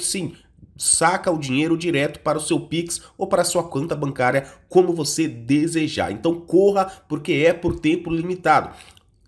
sim saca o dinheiro direto para o seu Pix ou para a sua conta bancária, como você desejar. Então corra, porque é por tempo limitado.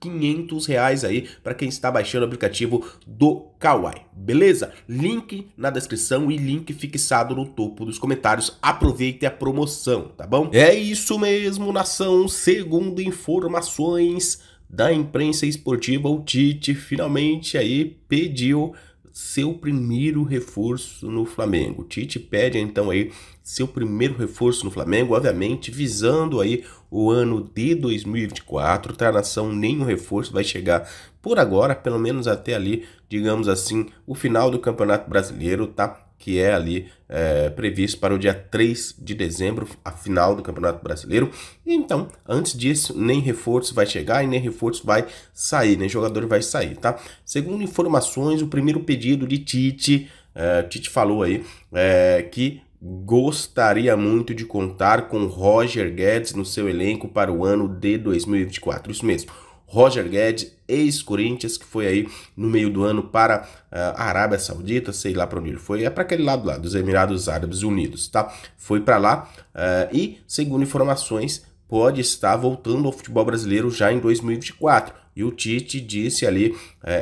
500 reais aí para quem está baixando o aplicativo do Kawai, beleza? Link na descrição e link fixado no topo dos comentários. Aproveite a promoção, tá bom? É isso mesmo, nação. Segundo informações da imprensa esportiva, o Tite finalmente aí pediu seu primeiro reforço no Flamengo. O Tite pede então aí seu primeiro reforço no Flamengo, obviamente visando aí o ano de 2024. Tá nação nenhum reforço vai chegar por agora, pelo menos até ali, digamos assim, o final do Campeonato Brasileiro, tá? que é ali é, previsto para o dia 3 de dezembro, a final do Campeonato Brasileiro. então, antes disso, nem reforço vai chegar e nem reforço vai sair, nem jogador vai sair, tá? Segundo informações, o primeiro pedido de Tite, é, Tite falou aí, é, que gostaria muito de contar com Roger Guedes no seu elenco para o ano de 2024. Isso mesmo. Roger Guedes, ex-Corinthians, que foi aí no meio do ano para uh, a Arábia Saudita, sei lá para onde ele foi, é para aquele lado lá, dos Emirados Árabes Unidos, tá? Foi para lá uh, e, segundo informações, pode estar voltando ao futebol brasileiro já em 2024. E o Tite disse ali uh,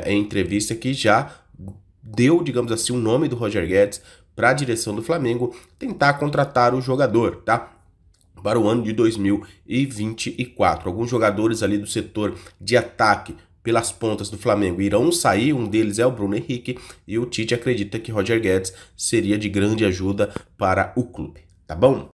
em entrevista que já deu, digamos assim, o nome do Roger Guedes para a direção do Flamengo tentar contratar o jogador, tá? para o ano de 2024. Alguns jogadores ali do setor de ataque pelas pontas do Flamengo irão sair, um deles é o Bruno Henrique, e o Tite acredita que Roger Guedes seria de grande ajuda para o clube, tá bom?